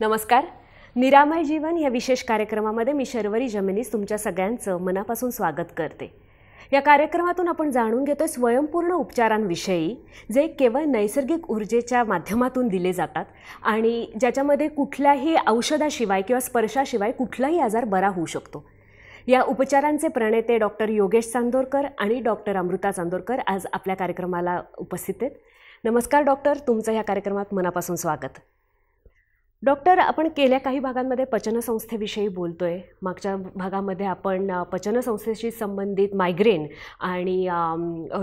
नमस्कार निरामय जीवन या विशेष कार्यक्रमामध्ये मी शर्वरी जमिनीस तुमच्या सगळ्यांचं मनापासून स्वागत करते या कार्यक्रमातून आपण जाणून घेतो स्वयंपूर्ण उपचारांविषयी जे केवळ नैसर्गिक ऊर्जेच्या माध्यमातून दिले जातात आणि ज्याच्यामध्ये कुठल्याही औषधाशिवाय किंवा स्पर्शाशिवाय कुठलाही आजार बरा होऊ शकतो या उपचारांचे प्रणेते डॉक्टर योगेश चांदोरकर आणि डॉक्टर अमृता चांदोरकर आज आपल्या कार्यक्रमाला उपस्थित आहेत नमस्कार डॉक्टर तुमचं ह्या कार्यक्रमात मनापासून स्वागत डॉक्टर आपण केल्या काही भागांमध्ये पचनसंस्थेविषयी बोलतो आहे मागच्या भागामध्ये आपण पचनसंस्थेशी संबंधित मायग्रेन आणि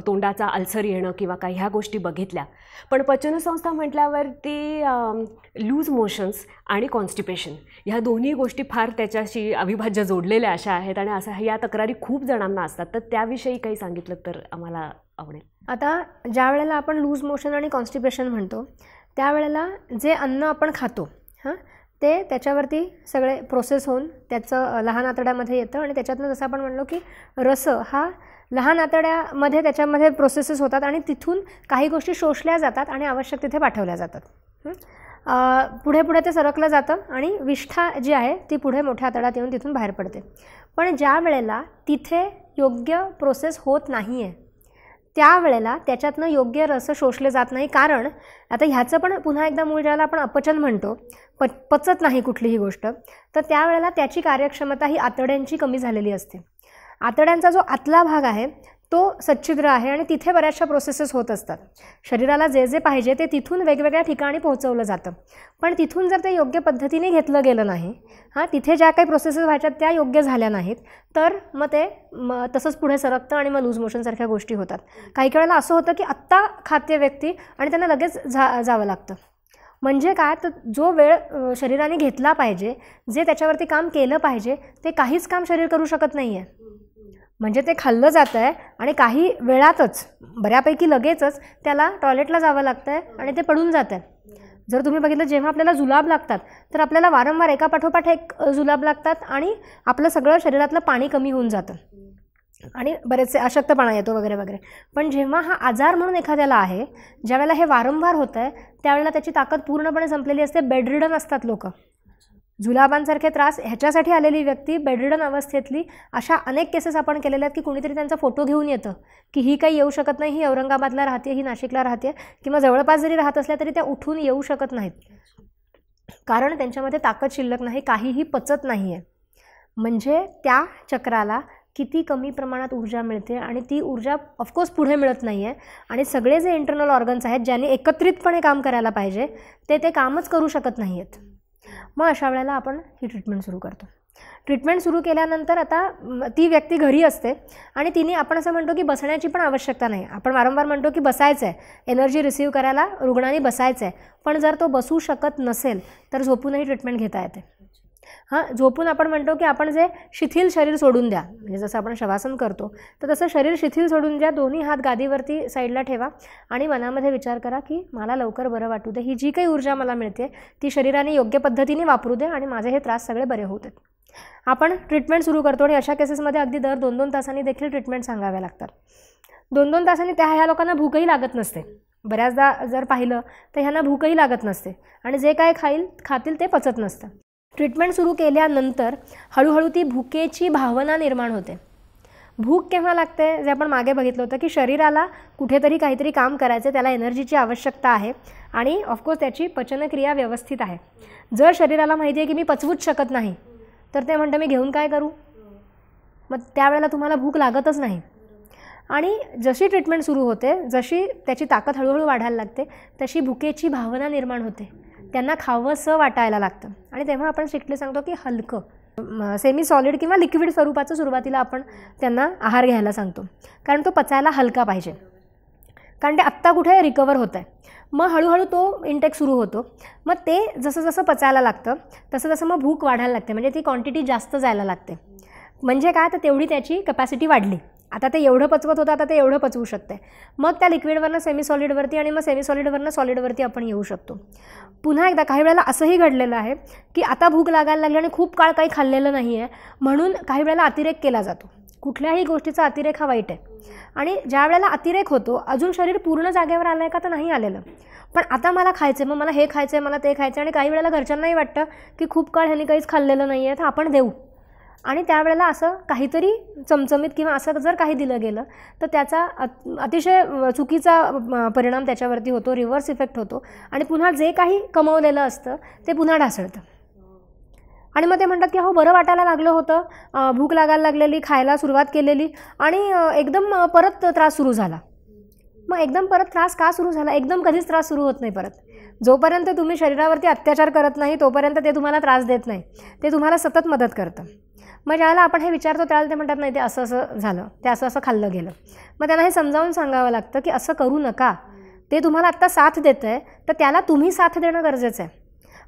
तोंडाचा अल्सर येणं किंवा काही ह्या गोष्टी बघितल्या पण पचनसंस्था म्हटल्यावरती लूज मोशन्स आणि कॉन्स्टिपेशन ह्या दोन्ही गोष्टी फार त्याच्याशी अविभाज्य जोडलेल्या अशा आहेत आणि असं ह्या तक्रारी खूप जणांना असतात तर त्याविषयी काही सांगितलं तर आम्हाला आवडेल आता ज्या वेळेला आपण लूज मोशन आणि कॉन्स्टिपेशन म्हणतो त्यावेळेला जे अन्न आपण खातो हां ते त्याच्यावरती सगळे प्रोसेस होऊन त्याचं लहान आतड्यामध्ये येतं आणि त्याच्यातनं जसं आपण म्हणलो की रस हा लहान आतड्यामध्ये त्याच्यामध्ये प्रोसेसेस होतात आणि तिथून काही गोष्टी शोषल्या जातात आणि आवश्यक तिथे पाठवल्या जातात पुढे पुढे ते सरकलं जातं आणि विष्ठा जी आहे ती पुढे मोठ्या आतड्यात येऊन तिथून बाहेर पडते पण ज्या वेळेला तिथे योग्य प्रोसेस होत नाही आहे त्यावेळेला त्याच्यातनं योग्य रस शोषले जात नाही कारण आता ह्याचं पण पुन्हा एकदा मूळ ज्याला आपण अपचन म्हणतो प पचत नाही कुठलीही गोष्ट तर त्यावेळेला त्याची कार्यक्षमता ही आतड्यांची कमी झालेली असते आतड्यांचा जो आतला भाग आहे तो सच्छिद्र आहे आणि तिथे बऱ्याचशा प्रोसेसेस होत असतात शरीराला जे जे पाहिजे ते तिथून वेगवेगळ्या ठिकाणी पोहोचवलं जातं पण तिथून जर ते योग्य पद्धतीने घेतलं गेलं नाही हां तिथे ज्या काही प्रोसेसेस व्हायच्या त्या योग्य झाल्या नाहीत तर मग ते म तसंच पुढे सरकतं आणि मग लूज मोशनसारख्या गोष्टी होतात काही वेळेला असं होतं की आत्ता खाते व्यक्ती आणि त्यांना लगेच जा जावं लागतं म्हणजे काय तर जो वेळ शरीराने घेतला पाहिजे जे त्याच्यावरती काम केलं पाहिजे ते काहीच काम शरीर करू शकत नाही आहे म्हणजे ते खाल्लं जात आहे आणि काही वेळातच बऱ्यापैकी लगेचच त्याला टॉयलेटला जावं लागतं आहे आणि ते पडून जात आहे जर तुम्ही बघितलं जेव्हा आपल्याला जुलाब लागतात तर आपल्याला वारंवार एका पाठोपाठ एक जुलाब लागतात आणि आपलं सगळं शरीरातलं पाणी कमी होऊन जातं आणि बरेचसे अशक्तपणा येतो वगैरे वगैरे पण जेव्हा हा आजार म्हणून एखाद्याला आहे ज्यावेळेला हे वारंवार होतं आहे त्यावेळेला त्याची ताकद पूर्णपणे संपलेली असते बेडरिडन असतात लोक जुलाबांसारखे त्रास ह्याच्यासाठी आलेली व्यक्ती बेडरिडन अवस्थेतली अशा अनेक केसेस आपण केलेल्या आहेत की कुणीतरी त्यांचा फोटो घेऊन येतं की ही काही येऊ शकत नाही ही औरंगाबादला राहते ही नाशिकला राहते किंवा जवळपास जरी राहत असल्या तरी त्या उठून येऊ शकत नाहीत कारण त्यांच्यामध्ये ताकद शिल्लक नाही काहीही पचत नाही आहे म्हणजे त्या चक्राला किती कमी प्रमाणात ऊर्जा मिळते आणि ती ऊर्जा ऑफकोर्स पुढे मिळत नाही आहे आणि सगळे जे इंटरनल ऑर्गन्स आहेत ज्यांनी एकत्रितपणे काम करायला पाहिजे ते ते कामच करू शकत नाही आहेत मग अशा वेळेला आपण ही ट्रीटमेंट सुरू करतो ट्रीटमेंट सुरू केल्यानंतर आता ती व्यक्ती घरी असते आणि तिने आपण असं म्हणतो की बसण्याची पण आवश्यकता नाही आपण वारंवार म्हणतो की बसायचं आहे एनर्जी रिसीव करायला रुग्णांनी बसायचं आहे पण जर तो बसू शकत नसेल तर झोपूनही ट्रीटमेंट घेता येते हां झोपून आपण म्हणतो की आपण जे शिथिल शरीर सोडून द्या म्हणजे जसं आपण शवासन करतो तर तसं शरीर शिथिल सोडून द्या दोन्ही हात गादीवरती साईडला ठेवा आणि मनामध्ये विचार करा की मला लवकर बरं वाटू दे ही जी काही ऊर्जा मला मिळते ती शरीराने योग्य पद्धतीने वापरू दे आणि माझे हे त्रास सगळे बरे होत आहेत आपण ट्रीटमेंट सुरू करतो आणि अशा केसेसमध्ये अगदी दर दोन दोन तासांनी देखील ट्रीटमेंट सांगाव्या लागतात दोन दोन तासांनी त्या ह्या लोकांना भूकही लागत नसते बऱ्याचदा जर पाहिलं तर ह्यांना भूकही लागत नसते आणि जे काय खाईल खातील ते पचत नसतं ट्रीटमेंट सुरू केल्यानंतर हळूहळू ती भूकेची भावना निर्माण होते भूक केव्हा लागते जे आपण मागे बघितलं होतं की शरीराला कुठेतरी काहीतरी काम करायचं त्याला एनर्जीची आवश्यकता आहे आणि ऑफकोर्स त्याची पचनक्रिया व्यवस्थित आहे जर शरीराला माहिती आहे की मी पचवूच शकत नाही तर ते म्हणतं मी घेऊन काय करू मग त्यावेळेला तुम्हाला भूक लागतच नाही आणि जशी ट्रीटमेंट सुरू होते जशी त्याची ताकद हळूहळू वाढायला लागते तशी भूकेची भावना निर्माण होते त्यांना खावंसं वाटायला लागतं आणि तेव्हा आपण स्ट्रिक्टली सांगतो की हलकं सेमी सॉलिड किंवा लिक्विड स्वरूपाचं सुरुवातीला आपण त्यांना आहार घ्यायला सांगतो कारण तो पचायला हलका पाहिजे कारण ते आत्ता कुठे रिकवर होत आहे मग हळूहळू तो इंटेक सुरू होतो मग ते जसं जसं पचायला लागतं तसं तसं मग भूक वाढायला लागते म्हणजे ती क्वांटिटी जास्त जायला लागते म्हणजे काय तर तेवढी त्याची कपॅसिटी वाढली आता ते एवढं पचवत होतं आता ते एवढं पचवू शकते मग त्या लिक्विडवरनं सेमी सॉलिडवरती आणि मग सेमी सॉलिडवरनं सॉलिडवरती आपण येऊ शकतो पुन्हा एकदा काही वेळेला असंही घडलेलं आहे की आता भूक लागायला लागली आणि खूप काळ काही खाल्लेलं नाही आहे म्हणून काही वेळेला अतिरेक केला जातो कुठल्याही गोष्टीचा अतिरेक हा वाईट आहे आणि ज्या वेळेला अतिरेक होतो अजून शरीर पूर्ण जागेवर आलं आहे का तर नाही आलेलं पण आता मला खायचं मग मला हे खायचं आहे मला ते खायचं आणि काही वेळेला घरच्यांनाही वाटतं की खूप काळ ह्यांनी काहीच खाल्लेलं नाही आहे तर आपण देऊ आणि त्यावेळेला असं काहीतरी चमचमीत किंवा असं जर काही दिलं गेलं तर त्याचा अतिशय चुकीचा परिणाम त्याच्यावरती होतो रिव्हर्स इफेक्ट होतो आणि पुन्हा जे काही कमवलेलं असतं ते पुन्हा ढासळतं आणि मग ते म्हणतात की हो बरं वाटायला लागलं होतं भूक लागायला लागलेली खायला सुरुवात केलेली आणि एकदम परत त्रास सुरू झाला मग एकदम परत त्रास का सुरू झाला एकदम कधीच त्रास सुरू होत नाही परत जोपर्यंत तुम्ही शरीरावरती अत्याचार करत नाही तोपर्यंत ते तुम्हाला त्रास देत नाही ते तुम्हाला सतत मदत करतं मग ज्यावेळेला आपण हे विचारतो त्याला ते म्हणतात नाही ते असं असं झालं ते असं असं खाल्लं गेलं मग त्यांना हे समजावून सांगावं लागतं की असं करू नका ते तुम्हाला आत्ता साथ देतं आहे तर त्याला तुम्ही साथ देणं गरजेचं आहे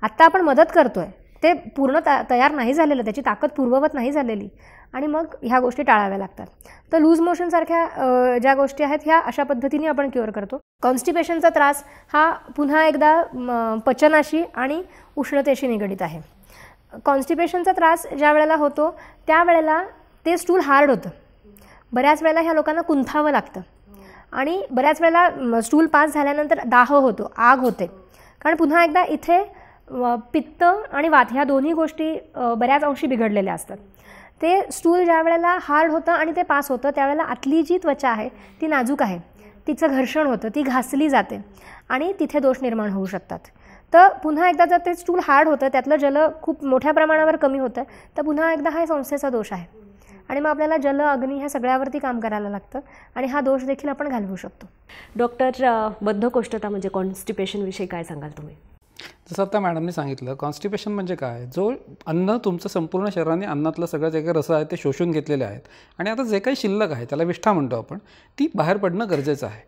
आत्ता आपण मदत करतो आहे ते पूर्ण त तयार नाही झालेलं त्याची ताकद पूर्ववत नाही झालेली आणि मग ह्या गोष्टी टाळाव्या लागतात तर लूज मोशनसारख्या ज्या गोष्टी आहेत ह्या अशा पद्धतीने आपण क्युअर करतो कॉन्स्टिपेशनचा त्रास हा पुन्हा एकदा पचनाशी आणि उष्णतेशी निगडीत आहे कॉन्स्टिपेशनचा त्रास ज्या वेळेला होतो त्यावेळेला ते स्टूल हार्ड होतं बऱ्याच वेळेला ह्या लोकांना कुंथावं लागतं आणि बऱ्याच वेळेला स्टूल पास झाल्यानंतर दाह होतो आग होते कारण पुन्हा एकदा इथे पित्त आणि वात ह्या दोन्ही गोष्टी बऱ्याच अंशी बिघडलेल्या असतात ते स्टूल ज्या वेळेला हार्ड होतं आणि ते पास होतं त्यावेळेला आतली जी त्वचा आहे ती नाजूक आहे तिचं घर्षण होतं ती घासली जाते आणि तिथे दोष निर्माण होऊ शकतात तर पुन्हा एकदा जर ते स्टूल हार्ड होतं त्यातलं जल खूप मोठ्या प्रमाणावर कमी होतं तर पुन्हा एकदा हा संस्थेचा दोष आहे आणि मग आपल्याला जल अग्नी ह्या सगळ्यावरती काम करायला लागतं आणि हा दोष देखील आपण घालवू शकतो डॉक्टर बद्धकोष्ठता म्हणजे कॉन्स्टिपेशनविषयी काय सांगाल तुम्ही जसं आता मॅडमने सांगितलं कॉन्स्टिपेशन म्हणजे काय जो अन्न तुमचं संपूर्ण शरीराने अन्नातलं सगळं जे काही रस आहे ते शोषून घेतलेले आहेत आणि आता जे काही शिल्लक आहे त्याला विष्ठा म्हणतो आपण ती बाहेर पडणं गरजेचं आहे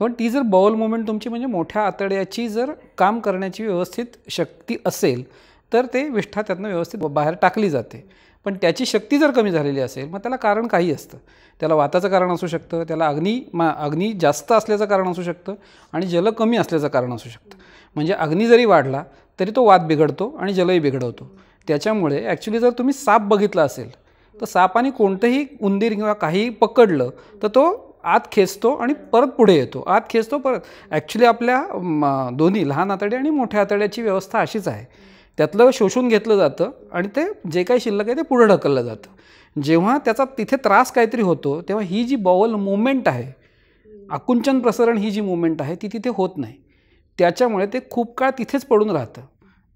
पण ती जर बॉल मुवमेंट तुमची म्हणजे मोठ्या आतड्याची जर काम करण्याची व्यवस्थित शक्ती असेल तर ते विष्ठा त्यातनं व्यवस्थित बाहेर टाकली जाते पण त्याची शक्ती जर कमी झालेली असेल मग त्याला कारण काही असतं त्याला वाताचं कारण असू शकतं त्याला अग्नी मा अग्नी जास्त असल्याचं कारण असू शकतं आणि जल कमी असल्याचं कारण असू शकतं म्हणजे अग्नी जरी वाढला तरी तो वाद बिघडतो आणि जलही बिघडवतो त्याच्यामुळे ॲक्च्युली जर तुम्ही साप बघितला असेल तर सापाने कोणतंही उंदीर किंवा काही पकडलं तर तो आत खेचतो आणि परत पुढे येतो आत खेचतो परत ॲक्च्युली आपल्या दोन्ही लहान आतड्या आणि मोठ्या आतड्याची व्यवस्था अशीच आहे त्यातलं शोषून घेतलं जातं आणि ते जे काही शिल्लक आहे ते पुढं ढकललं जातं जेव्हा त्याचा तिथे त्रास काहीतरी होतो तेव्हा ही जी बॉवल मुवमेंट आहे आकुंचन प्रसरण ही जी मुवमेंट आहे ती तिथे होत नाही त्याच्यामुळे ते खूप काळ तिथेच पडून राहतं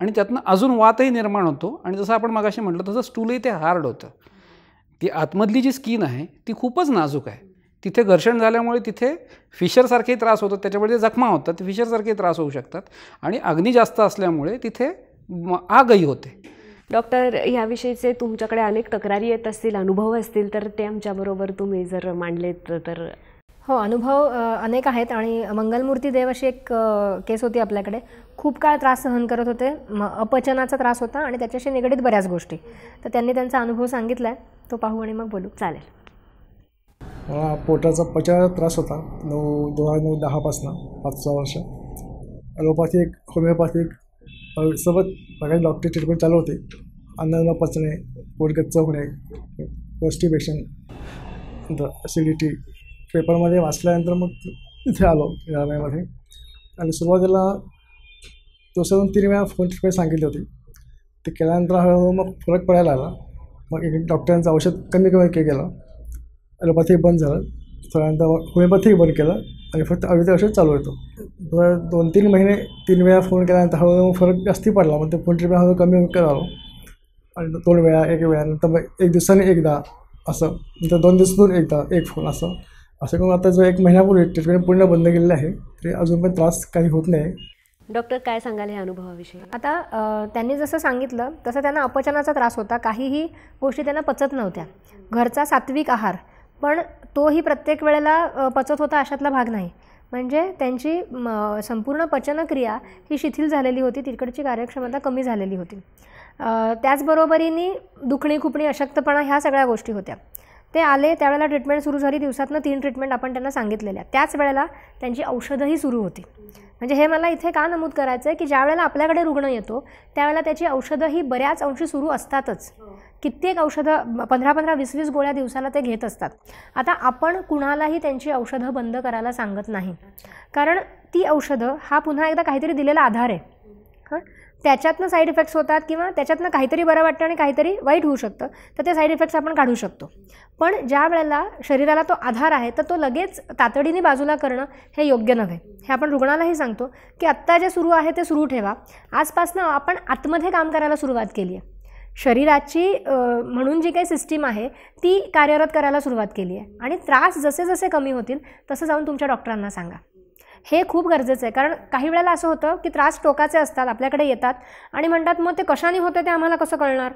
आणि त्यातनं अजून वातही निर्माण होतो आणि जसं आपण मागाशी म्हटलं तसं स्टूलही ते हार्ड होतं ती आतमधली जी स्किन आहे ती खूपच नाजूक आहे तिथे घर्षण झाल्यामुळे तिथे फिशरसारखेही त्रास होतात त्याच्यामुळे जे जखमा होतात फिशरसारखेही त्रास होऊ शकतात आणि अग्नी जास्त असल्यामुळे तिथे आगही होते डॉक्टर याविषयीचे तुमच्याकडे अनेक तक्रारी येत असतील अनुभव असतील तर ते आमच्याबरोबर तुम्ही जर मांडलेत तर हो अनुभव अनेक आहेत आणि मंगलमूर्ती देव अशी एक केस होती आपल्याकडे खूप काळ त्रास सहन करत होते म अपचनाचा त्रास होता आणि त्याच्याशी निगडीत बऱ्याच गोष्टी तर त्यांनी त्यांचा अनुभव सांगितला आहे तो पाहू आणि मग बोलू चालेल मला पोटाचा पचा त्रास होता नऊ दोन नऊ दहापासनं पाच सहा वर्ष ॲलोपॅथिक होमिओपॅथिक सोबत बघायला डॉक्टर ट्रीटमेंट चालू होते अन्न पचणे पचणे चौकणे होणे नंतर ॲसिडिटी पेपरमध्ये वाचल्यानंतर मग इथे आलो यामध्ये आणि सुरुवातीला दोन तीन वेळा फोन ट्रीटमेंट सांगितली होती ते केल्यानंतर हळूहळू मग फरक पडायला आला मग एक डॉक्टरांचं औषध कमी कमी केलं ॲलोपॅथी बंद झालं त्यानंतर होमिओपॅथी बंद केलं आणि फक्त अवधी वर्ष चालू होतो दोन तीन महिने तीन वेळा फोन केल्यानंतर हळूहळू फरक जास्ती पडला मग ते फोन ट्रीटमेंट हळूहळू कमी करावं आणि दोन वेळा एक वेळा नंतर मग एक दिवसाने एकदा असं नंतर दोन दिवसातून एकदा एक फोन असं असं करून आता जो एक महिन्यापूर्वी ट्रीटमेंट पूर्ण बंद केलेलं आहे तरी अजून पण त्रास काही होत नाही डॉक्टर काय सांगाल या अनुभवाविषयी आता त्यांनी जसं सांगितलं तसं त्यांना अपचनाचा त्रास होता काहीही गोष्टी त्यांना पचत नव्हत्या घरचा सात्विक आहार पण तोही प्रत्येक वेळेला पचत होता अशातला भाग नाही म्हणजे त्यांची म संपूर्ण पचनक्रिया ही शिथिल झालेली होती तिकडची कार्यक्षमता कमी झालेली होती त्याचबरोबरीने दुखणी खुपणी अशक्तपणा ह्या सगळ्या गोष्टी होत्या ते आले त्यावेळेला ट्रीटमेंट सुरू झाली दिवसातनं तीन ट्रीटमेंट आपण त्यांना सांगितलेल्या त्याच वेळेला त्यांची औषधंही सुरू होती म्हणजे हे मला इथे का नमूद करायचं आहे की ज्या वेळेला आपल्याकडे रुग्ण येतो त्यावेळेला त्याची औषधंही बऱ्याच अंशी सुरू असतातच कित्येक औषधं पंधरा पंधरा वीस वीस गोळ्या दिवसाला ते घेत असतात आता आपण कुणालाही त्यांची औषधं बंद करायला सांगत नाही कारण ती औषधं हा पुन्हा एकदा काहीतरी दिलेला आधार आहे हां त्याच्यातनं साईड इफेक्ट्स होतात किंवा त्याच्यातनं काहीतरी बरं वाटतं आणि काहीतरी वाईट होऊ शकतं तर ते साईड इफेक्ट्स आपण काढू शकतो पण ज्या वेळेला शरीराला तो आधार आहे तर तो लगेच तातडीने बाजूला करणं हे योग्य नव्हे हे आपण रुग्णालाही सांगतो की आत्ता जे सुरू आहे ते सुरू ठेवा आजपासनं आपण आतमध्ये काम करायला सुरुवात केली आहे शरीराची म्हणून जी काही सिस्टीम आहे ती कार्यरत करायला सुरुवात केली आहे आणि त्रास जसे जसे कमी होतील तसं जाऊन तुमच्या डॉक्टरांना सांगा हे खूप गरजेचं आहे कारण काही वेळेला असं होतं की त्रास टोकाचे असतात आपल्याकडे येतात आणि म्हणतात मग ते कशाने होतं ते आम्हाला कसं कळणार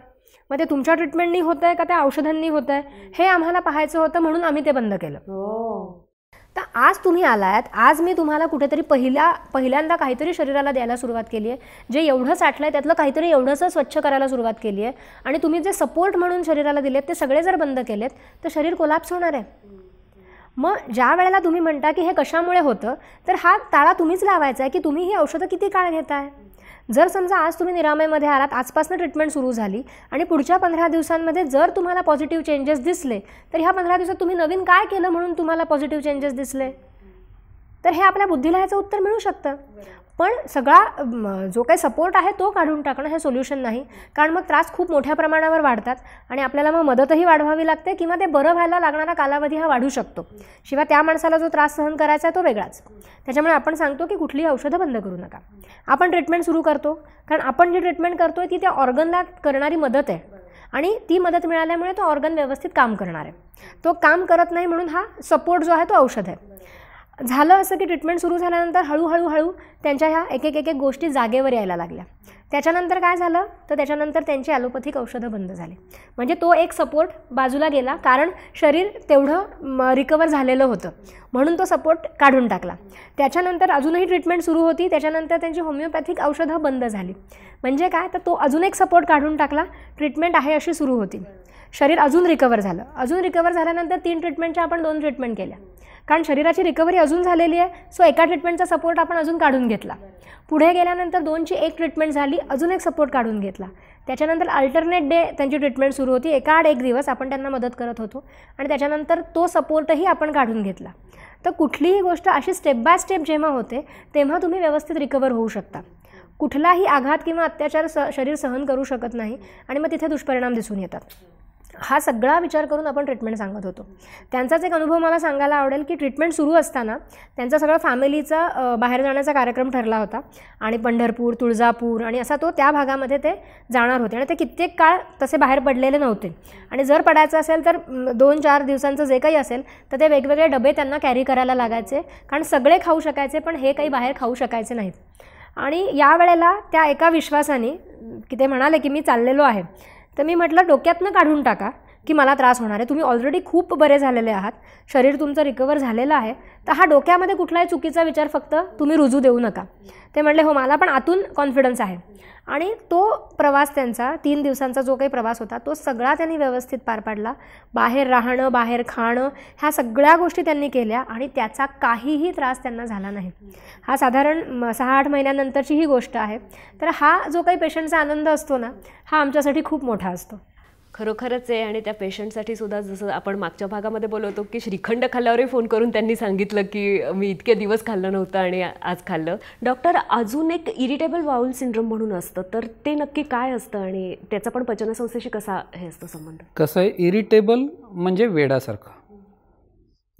मग ते तुमच्या ट्रीटमेंटनी होतं आहे का त्या औषधांनी होत आहे हे आम्हाला पाहायचं होतं म्हणून आम्ही ते बंद केलं हो. तर आज तुम्ही आलात आज मी तुम्हाला कुठेतरी पहिला पहिल्यांदा काहीतरी शरीराला द्यायला सुरुवात केली आहे जे एवढं साठलं आहे त्यातलं काहीतरी एवढंच स्वच्छ करायला सुरुवात केली आहे आणि तुम्ही जे सपोर्ट म्हणून शरीराला दिलेत ते सगळे जर बंद केलेत तर शरीर कोलाप्स होणार आहे मग ज्या वेळेला तुम्ही म्हणता की हे कशामुळे होतं तर हा ताळा तुम्हीच लावायचा आहे की तुम्ही ही औषधं किती काळ घेताय जर समजा आज तुम्ही निरामयमध्ये आलात आजपासून ट्रीटमेंट सुरू झाली आणि पुढच्या पंधरा दिवसांमध्ये जर तुम्हाला पॉझिटिव्ह चेंजेस दिसले तर ह्या पंधरा दिवसात तुम्ही नवीन काय केलं म्हणून तुम्हाला पॉझिटिव्ह चेंजेस दिसले तर हे आपल्या बुद्धीला ह्याचं उत्तर मिळू शकतं पण सगळा जो काही सपोर्ट आहे तो काढून टाकणं हे सोल्युशन नाही कारण मग त्रास खूप मोठ्या प्रमाणावर वाढतात आणि आपल्याला मग मदतही वाढवावी लागते किंवा ते बरं व्हायला लागणारा कालावधी हा वाढू शकतो शिवाय त्या माणसाला जो त्रास सहन करायचा आहे तो वेगळाच त्याच्यामुळे आपण सांगतो की कुठलीही औषधं बंद करू नका आपण ट्रीटमेंट सुरू करतो कारण आपण जी ट्रीटमेंट करतो आहे ती त्या ऑर्गनला करणारी मदत आहे आणि ती मदत मिळाल्यामुळे तो ऑर्गन व्यवस्थित काम करणार आहे तो काम करत नाही म्हणून हा सपोर्ट जो आहे तो औषध आहे झालं असं की ट्रीटमेंट सुरू झाल्यानंतर हळूहळू हळू त्यांच्या ह्या एक एक एक एक गोष्टी जागेवर यायला लागल्या त्याच्यानंतर काय झालं तर त्याच्यानंतर त्यांची ॲलोपॅथिक औषधं बंद झाली म्हणजे तो एक सपोर्ट बाजूला गेला कारण शरीर तेवढं रिकवर झालेलं होतं म्हणून तो सपोर्ट काढून टाकला त्याच्यानंतर अजूनही ट्रीटमेंट सुरू होती त्याच्यानंतर त्यांची होमिओपॅथिक औषधं बंद झाली म्हणजे काय तर तो अजून एक सपोर्ट काढून टाकला ट्रीटमेंट आहे अशी सुरू होती शरीर अजून रिकवर झालं अजून रिकवर झाल्यानंतर तीन ट्रीटमेंटच्या आपण दोन ट्रीटमेंट केल्या कारण शरीराची रिकव्हरी अजून झालेली आहे सो एका ट्रीटमेंटचा सपोर्ट आपण अजून काढून घेतला पुढे गेल्यानंतर दोनची एक ट्रीटमेंट झाली अजून एक सपोर्ट काढून घेतला त्याच्यानंतर अल्टरनेट डे त्यांची ट्रीटमेंट सुरू होती एका आड एक दिवस आपण त्यांना मदत करत होतो आणि त्याच्यानंतर तो सपोर्टही आपण काढून घेतला तर कुठलीही गोष्ट अशी स्टेप बाय स्टेप जेव्हा होते तेव्हा तुम्ही व्यवस्थित रिकवर होऊ शकता कुठलाही आघात किंवा अत्याचार स शरीर सहन करू शकत नाही आणि मग तिथे दुष्परिणाम दिसून येतात हा सगळा विचार करून आपण ट्रीटमेंट सांगत होतो त्यांचाच एक अनुभव मला सांगायला आवडेल की ट्रीटमेंट सुरू असताना त्यांचा सगळा फॅमिलीचा बाहेर जाण्याचा कार्यक्रम ठरला होता आणि पंढरपूर तुळजापूर आणि असा तो त्या भागामध्ये ते जाणार होते आणि ते कित्येक काळ तसे बाहेर पडलेले नव्हते आणि जर पडायचं असेल तर दोन चार दिवसांचं जे काही असेल तर ते वेगवेगळे डबे त्यांना कॅरी करायला लागायचे कारण सगळे खाऊ शकायचे पण हे काही बाहेर खाऊ शकायचे नाहीत आणि यावेळेला त्या एका विश्वासाने की ते म्हणाले की मी चाललेलो आहे तर मी म्हटलं डोक्यातनं काढून टाका की मला त्रास होणार आहे तुम्ही ऑलरेडी खूप बरे झालेले आहात शरीर तुमचं रिकवर झालेलं आहे तर हा डोक्यामध्ये कुठलाही चुकीचा विचार फक्त तुम्ही रुजू देऊ नका ते म्हटले हो मला पण आतून कॉन्फिडन्स आहे आणि तो प्रवास त्यांचा तीन दिवसांचा जो काही प्रवास होता तो सगळा त्यांनी व्यवस्थित पार पाडला बाहेर राहणं बाहेर खाणं ह्या सगळ्या गोष्टी त्यांनी केल्या आणि त्याचा काहीही त्रास त्यांना झाला नाही हा साधारण सहा आठ महिन्यानंतरची ही गोष्ट आहे तर हा जो काही पेशंटचा आनंद असतो ना हा आमच्यासाठी खूप मोठा असतो खरोखरच आहे आणि त्या पेशंटसाठी सुद्धा जसं आपण मागच्या भागामध्ये बोलवतो की श्रीखंड खाल्ल्यावरही फोन करून त्यांनी सांगितलं की मी इतके दिवस खाल्लं नव्हतं आणि आज खाल्लं डॉक्टर अजून एक इरिटेबल वाऊल सिंड्रोम म्हणून असतं तर ते नक्की काय असतं आणि त्याचा पण पचनसंस्थेशी कसा हे असतं संबंध कसं आहे इरिटेबल म्हणजे वेडासारखं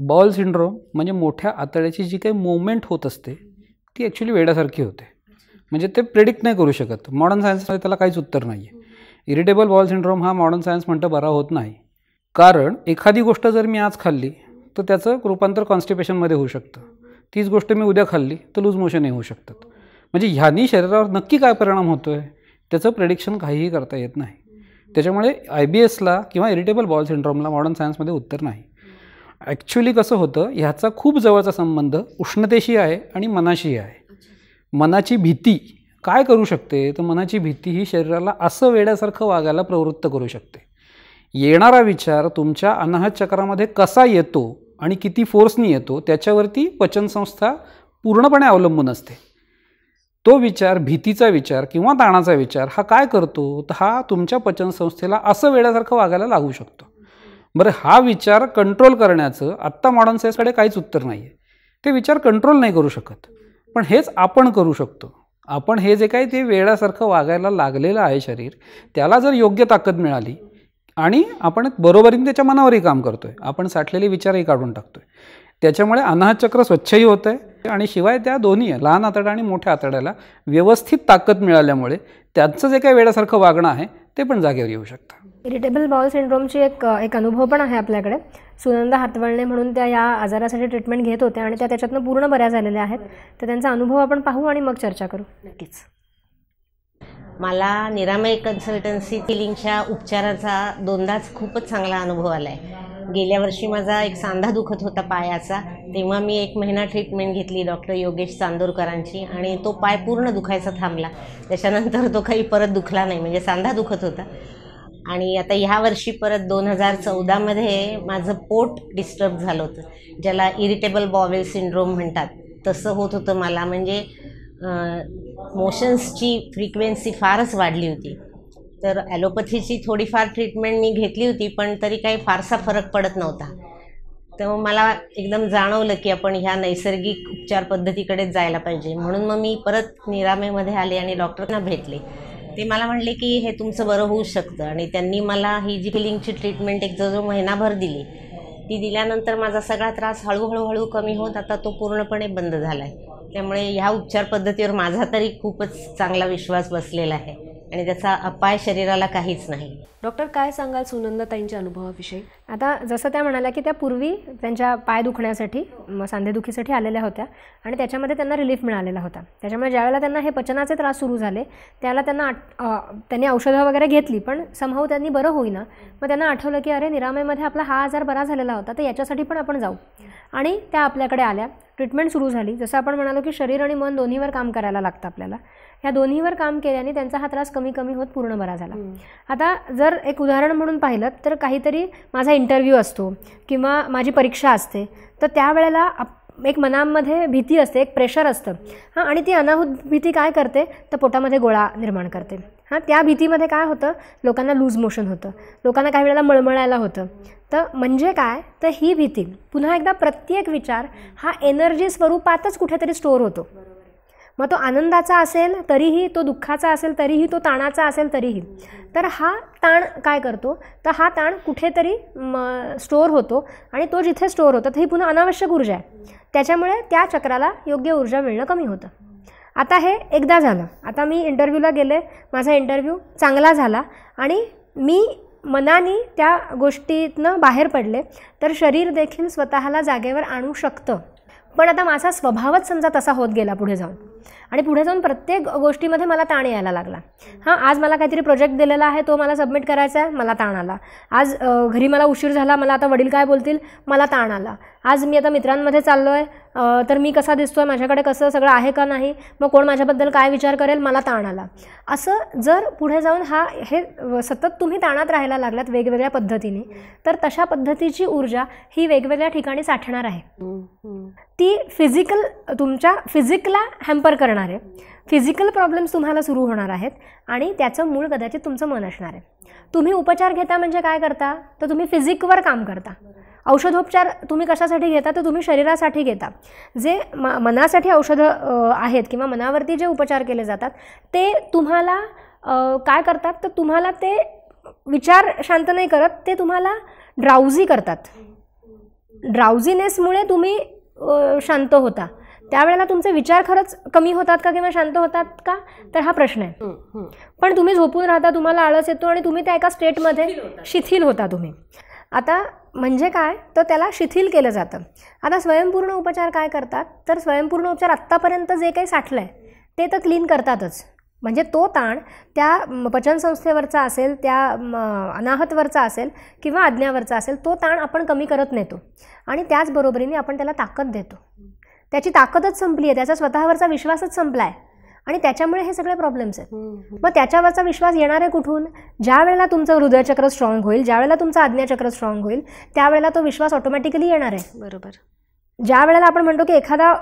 बाउल सिंड्रोम म्हणजे मोठ्या आतड्याची जी काही मुवमेंट होत असते ती ॲक्च्युली वेडासारखी होते म्हणजे ते प्रेडिक्ट नाही करू शकत मॉडर्न सायन्समध्ये त्याला काहीच उत्तर नाही आहे इरिटेबल बॉल सिंड्रोम हा मॉडर्न सायन्स म्हणतं बरा होत नाही कारण एखादी गोष्ट जर मी आज खाल्ली तर त्याचं रूपांतर कॉन्स्टिपेशनमध्ये होऊ शकतं तीच गोष्ट मी उद्या खाल्ली तर लूज मोशनही होऊ शकतात म्हणजे ह्यानी शरीरावर नक्की काय परिणाम होतो आहे त्याचं प्रेडिक्शन काहीही करता येत नाही त्याच्यामुळे आय बी एसला किंवा इरिटेबल बॉल सिंड्रोमला मॉडर्न सायन्समध्ये उत्तर नाही ॲक्च्युली कसं होतं ह्याचा खूप जवळचा संबंध उष्णतेशी आहे आणि मनाशी आहे मनाची भीती काय करू शकते तर मनाची भीती ही शरीराला असं वेड्यासारखं वागायला प्रवृत्त करू शकते येणारा विचार तुमच्या अनाहत चक्रामध्ये कसा येतो आणि किती फोर्सनी येतो त्याच्यावरती पचनसंस्था पूर्णपणे अवलंबून असते तो विचार भीतीचा विचार किंवा ताणाचा विचार हा काय करतो तर हा तुमच्या पचनसंस्थेला असं वेळासारखं वागायला लागू शकतो बरं हा विचार कंट्रोल करण्याचं आत्ता मॉडर्न सायन्सकडे काहीच उत्तर नाही आहे ते विचार कंट्रोल नाही करू शकत पण हेच आपण करू शकतो आपण हे जे काही ते वेळासारखं वागायला लागलेलं आहे शरीर त्याला जर योग्य ताकद मिळाली आणि आपण बरोबरीने त्याच्या मनावरही काम करतो आहे आपण साठलेले विचारही काढून टाकतो आहे त्याच्यामुळे अनाहत चक्र स्वच्छही होतं आहे आणि शिवाय त्या दोन्ही लहान आतड्या आणि मोठ्या आतड्याला व्यवस्थित ताकद मिळाल्यामुळे त्यांचं जे काही वेळासारखं वागणं आहे ते पण जागेवर येऊ शकतं इरिटेबल बॉल सिंड्रोमची एक एक अनुभव पण आहे आपल्याकडे सुनंदा हातवळणे म्हणून त्या या आजारासाठी ट्रीटमेंट घेत होत्या आणि त्या त्याच्यातनं पूर्ण बऱ्या झालेल्या आहेत तर त्यांचा अनुभव आपण पाहू आणि मग चर्चा करू नक्कीच मला निरामय कन्सल्टन्सी किलिंगच्या उपचाराचा दोनदाच खूपच चांगला अनुभव आला आहे गेल्या वर्षी माझा एक सांधा दुखत होता पायाचा तेव्हा मी एक महिना ट्रीटमेंट घेतली डॉक्टर योगेश चांदोरकरांची आणि तो पाय पूर्ण दुखायचा थांबला त्याच्यानंतर तो काही परत दुखला नाही म्हणजे सांधा दुखत होता आणि आता ह्या वर्षी परत दोन हजार चौदामध्ये माझं पोट डिस्टर्ब झालं होतं ज्याला इरिटेबल बॉवेल सिंड्रोम म्हणतात तसं होत होतं मला म्हणजे मोशन्सची फ्रिक्वेन्सी फारच वाढली होती तर ॲलोपथीची थोडीफार ट्रीटमेंट मी घेतली होती पण तरी काही फारसा फरक पडत नव्हता तर मला एकदम जाणवलं की आपण ह्या नैसर्गिक उपचार पद्धतीकडेच जायला पाहिजे म्हणून मग मी परत निरामेमध्ये आले आणि डॉक्टरना भेटले ते मला म्हणले की हे तुमचं बरं होऊ शकतं आणि त्यांनी मला ही जी फिलिंगची ट्रीटमेंट एक जवळजवळ महिनाभर दिली ती दिल्यानंतर माझा सगळा त्रास हळूहळू हळू कमी होत आता तो पूर्णपणे बंद झाला आहे त्यामुळे ह्या उपचार पद्धतीवर माझा तरी खूपच चांगला विश्वास बसलेला आहे आणि त्याचा अपाय शरीराला काहीच नाही डॉक्टर काय सांगाल सुनंदताईंच्या अनुभवाविषयी आता जसं त्या म्हणाल्या की त्या पूर्वी त्यांच्या पाय दुखण्यासाठी सांधेदुखीसाठी आलेल्या होत्या आणि त्याच्यामध्ये त्यांना रिलीफ मिळालेला होता त्याच्यामुळे ज्यावेळेला त्यांना हे पचनाचे त्रास सुरू झाले त्याला त्यांना त्यांनी औषधं वगैरे घेतली पण समहाऊ त्यांनी बरं होईना मग त्यांना आठवलं की अरे निरामयमध्ये आपला हा आजार बरा झालेला होता तर याच्यासाठी पण आपण जाऊ आणि त्या आपल्याकडे आल्या ट्रीटमेंट सुरू झाली जसं आपण म्हणालो की शरीर आणि मन दोन्हीवर काम करायला लागतं आपल्याला ह्या दोन्हीवर काम केल्याने त्यांचा हा त्रास कमी कमी होत पूर्ण बरा झाला आता जर एक उदाहरण म्हणून पाहिलं तर काहीतरी माझा इंटरव्ह्यू असतो किंवा माझी परीक्षा असते तर त्यावेळेला एक मनामध्ये भीती असते एक प्रेशर असतं हां आणि ती अनाहूत भीती काय करते तर पोटामध्ये गोळा निर्माण करते हां त्या भीतीमध्ये काय होतं लोकांना लूज मोशन होतं लोकांना काही वेळेला मळमळायला होतं तर म्हणजे काय तर ही भीती पुन्हा एकदा प्रत्येक विचार हा एनर्जी स्वरूपातच कुठेतरी स्टोअर होतो मग तो आनंदाचा असेल तरीही तो दुःखाचा असेल तरीही तो ताणाचा असेल तरीही तर हा ताण काय करतो तर हा ताण कुठेतरी म स्टोअर होतो आणि तो जिथे स्टोअर होतो तर ही पुन्हा अनावश्यक ऊर्जा आहे त्याच्यामुळे त्या चक्राला योग्य ऊर्जा मिळणं कमी होतं आता हे एकदा झालं आता मी इंटरव्ह्यूला गेले माझा इंटरव्ह्यू चांगला झाला आणि मी मनाने त्या गोष्टीतनं बाहेर पडले तर शरीर देखील स्वतःला जागेवर आणू शकतं पण आता माझा स्वभावच समजा तसा होत गेला पुढे जाऊन आणि पुढे जाऊन प्रत्येक गोष्टीमध्ये मला ताण यायला लागला हां आज मला काहीतरी प्रोजेक्ट दिलेला आहे तो मला सबमिट करायचा आहे मला ताण आला आज घरी मला उशीर झाला मला आता वडील काय बोलतील मला ताण आला आज मी आता मित्रांमध्ये चाललो आहे तर मी कसा दिसतो आहे माझ्याकडे कसं सगळं आहे का नाही मग कोण माझ्याबद्दल काय विचार करेल मला ताण आला असं जर पुढे जाऊन हा हे सतत तुम्ही ताणात राहायला लागलात वेगवेगळ्या पद्धतीने तर तशा पद्धतीची ऊर्जा ही वेगवेगळ्या ठिकाणी साठणार आहे ती फिजिकल तुमच्या फिजिकला हॅम्पर करणारे करणार आहे फिजिकल प्रॉब्लेम्स तुम्हाला सुरू होणार आहेत आणि त्याचं मूळ कदाचित तुमचं मन असणार आहे तुम्ही उपचार घेता म्हणजे काय करता तर तुम्ही फिजिकवर काम करता औषधोपचार तुम्ही कशासाठी घेता तर तुम्ही शरीरासाठी घेता जे म मनासाठी औषधं आहेत किंवा मनावरती जे उपचार केले जातात ते तुम्हाला काय करतात तर तुम्हाला ते विचार शांत नाही करत ते तुम्हाला ड्राउझी करतात ड्राउझीनेसमुळे तुम्ही शांत होता त्यावेळेला तुमचे विचार खरंच कमी होतात का किंवा शांत होतात का तर हा प्रश्न आहे पण तुम्ही झोपून राहता तुम्हाला आळस येतो आणि तुम्ही त्या एका स्टेटमध्ये शिथिल होता तुम्ही आता म्हणजे काय तर त्याला शिथिल केलं जातं आता स्वयंपूर्ण उपचार काय करतात तर स्वयंपूर्ण उपचार आत्तापर्यंत जे काही साठलं आहे ते तर क्लीन करतातच म्हणजे तो ताण त्या पचनसंस्थेवरचा असेल त्या अनाहतवरचा असेल किंवा आज्ञावरचा असेल तो ताण आपण कमी करत नेतो आणि त्याचबरोबरीने आपण त्याला ताकद देतो त्याची ताकदच संपली आहे त्याचा स्वतःवरचा विश्वासच संपला आहे आणि त्याच्यामुळे हे सगळे प्रॉब्लेम्स आहेत मग त्याच्यावरचा विश्वास येणार आहे कुठून ज्या वेळेला तुमचं हृदयचक्र स्ट्रॉंग होईल ज्या वेळेला तुमचं आज्ञाचक्र स्ट्रॉंग होईल त्यावेळेला तो विश्वास ऑटोमॅटिकली येणार आहे बरोबर ज्या वेळेला आपण म्हणतो की एखादा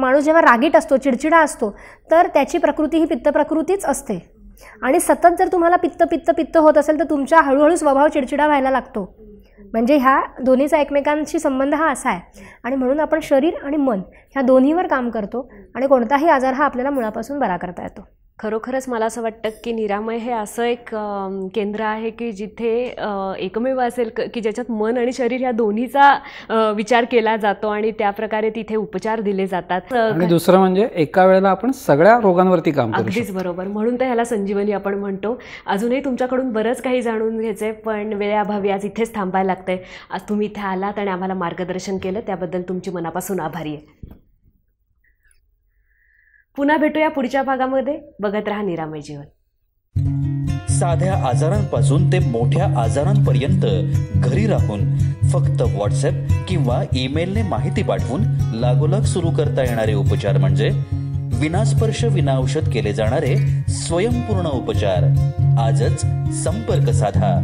माणूस जेव्हा रागीट असतो चिडचिडा असतो तर त्याची प्रकृती ही पित्त प्रकृतीच असते आणि सतत जर तुम्हाला पित्त पित्त पित्त होत असेल तर तुमचा हळूहळू स्वभाव चिडचिडा व्हायला लागतो म्हणजे ह्या दोन्हीचा एकमेकांशी संबंध हा असा आहे आणि म्हणून आपण शरीर आणि मन ह्या दोन्हीवर काम करतो आणि कोणताही आजार हा आपल्याला मुळापासून बरा करता येतो खरोखरच मला असं वाटतं की निरामय हे असं एक केंद्र आहे की जिथे एकमेव असेल की ज्याच्यात मन आणि शरीर ह्या दोन्हीचा विचार केला जातो आणि त्या प्रकारे तिथे उपचार दिले जातात दुसरं म्हणजे एका वेळेला आपण सगळ्या रोगांवरती काम अगदीच बरोबर म्हणून तर ह्याला संजीवनी आपण म्हणतो अजूनही तुमच्याकडून बरंच काही जाणून घ्यायचंय पण वेळेअभावी आज इथेच थांबायला लागतंय आज तुम्ही इथे आलात आणि आम्हाला मार्गदर्शन केलं त्याबद्दल तुमची मनापासून आभारी आहे पुन्हा भेटूया पुढच्या भागामध्ये बघत राहा निरामय जीवन साध्या आजारांपासून ते मोठ्या आजारांपर्यंत घरी राहून फक्त व्हॉट्सअप किंवा ईमेलने माहिती पाठवून लागोलाग सुरू करता येणारे उपचार म्हणजे विनास्पर्श विनाऔषध केले जाणारे स्वयंपूर्ण उपचार आजच संपर्क साधा